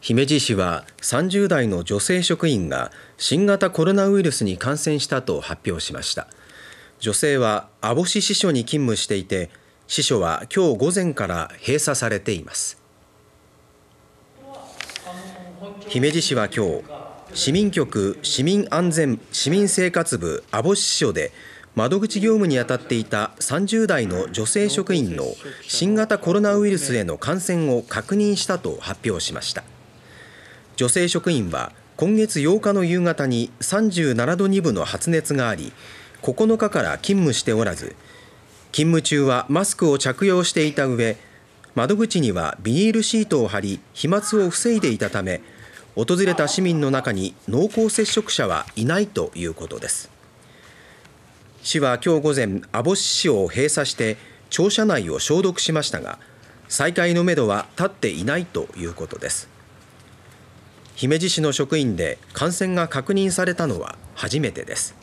姫路市は30代の女性職員が新型コロナウイルスに感染したと発表しました女性は網干支所に勤務していて支所は今日午前から閉鎖されています姫路市は今日市民局市民安全市民生活部網干支所で窓口業務に当たっていた30代の女性職員の新型コロナウイルスへの感染を確認したと発表しました。女性職員は今月8日の夕方に37度2分の発熱があり9日から勤務しておらず勤務中はマスクを着用していた上窓口にはビニールシートを貼り飛沫を防いでいたため訪れた市民の中に濃厚接触者はいないということです市は今日午前網干市を閉鎖して庁舎内を消毒しましたが再開のめどは立っていないということです姫路市の職員で感染が確認されたのは初めてです。